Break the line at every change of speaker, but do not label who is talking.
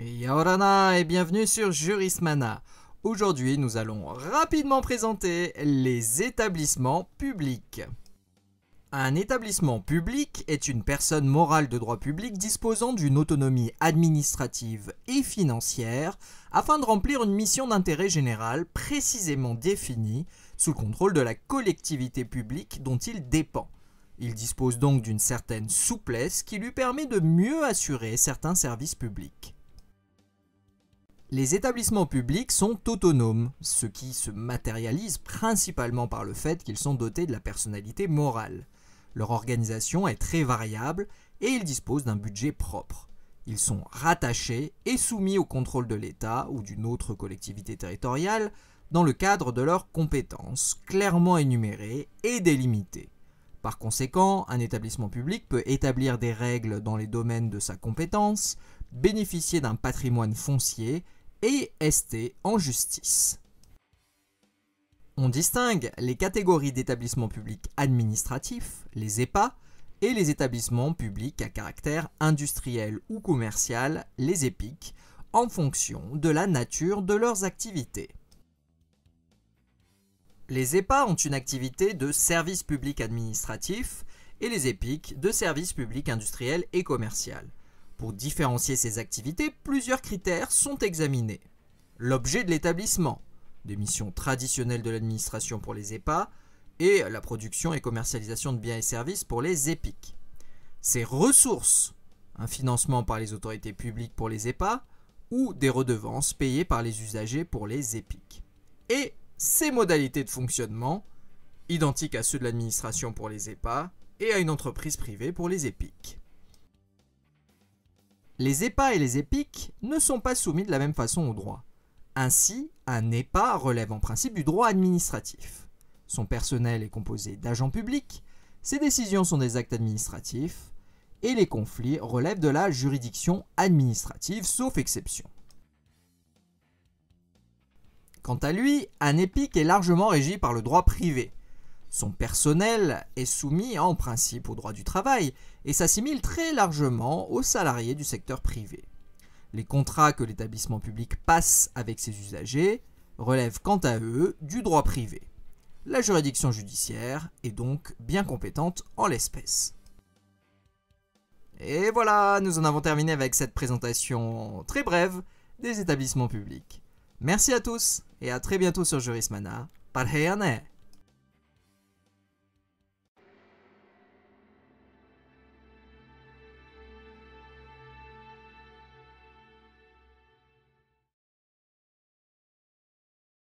Yorana et bienvenue sur Jurismana. Aujourd'hui, nous allons rapidement présenter les établissements publics. Un établissement public est une personne morale de droit public disposant d'une autonomie administrative et financière afin de remplir une mission d'intérêt général précisément définie sous le contrôle de la collectivité publique dont il dépend. Il dispose donc d'une certaine souplesse qui lui permet de mieux assurer certains services publics. Les établissements publics sont autonomes, ce qui se matérialise principalement par le fait qu'ils sont dotés de la personnalité morale. Leur organisation est très variable et ils disposent d'un budget propre. Ils sont rattachés et soumis au contrôle de l'État ou d'une autre collectivité territoriale dans le cadre de leurs compétences, clairement énumérées et délimitées. Par conséquent, un établissement public peut établir des règles dans les domaines de sa compétence, bénéficier d'un patrimoine foncier et ST en justice. On distingue les catégories d'établissements publics administratifs, les EPA, et les établissements publics à caractère industriel ou commercial, les EPIC, en fonction de la nature de leurs activités. Les EPA ont une activité de service public administratif et les EPIC de service public industriel et commercial. Pour différencier ces activités, plusieurs critères sont examinés. L'objet de l'établissement, des missions traditionnelles de l'administration pour les EPA, et la production et commercialisation de biens et services pour les EPIC. Ses ressources, un financement par les autorités publiques pour les EPA, ou des redevances payées par les usagers pour les EPIC. Et ses modalités de fonctionnement, identiques à ceux de l'administration pour les EPA et à une entreprise privée pour les EPIC. Les EPA et les EPIC ne sont pas soumis de la même façon au droit. Ainsi, un EPA relève en principe du droit administratif. Son personnel est composé d'agents publics, ses décisions sont des actes administratifs, et les conflits relèvent de la juridiction administrative, sauf exception. Quant à lui, un EPIC est largement régi par le droit privé. Son personnel est soumis en principe au droit du travail et s'assimile très largement aux salariés du secteur privé. Les contrats que l'établissement public passe avec ses usagers relèvent quant à eux du droit privé. La juridiction judiciaire est donc bien compétente en l'espèce. Et voilà, nous en avons terminé avec cette présentation très brève des établissements publics. Merci à tous et à très bientôt sur Jurismana. Parheyane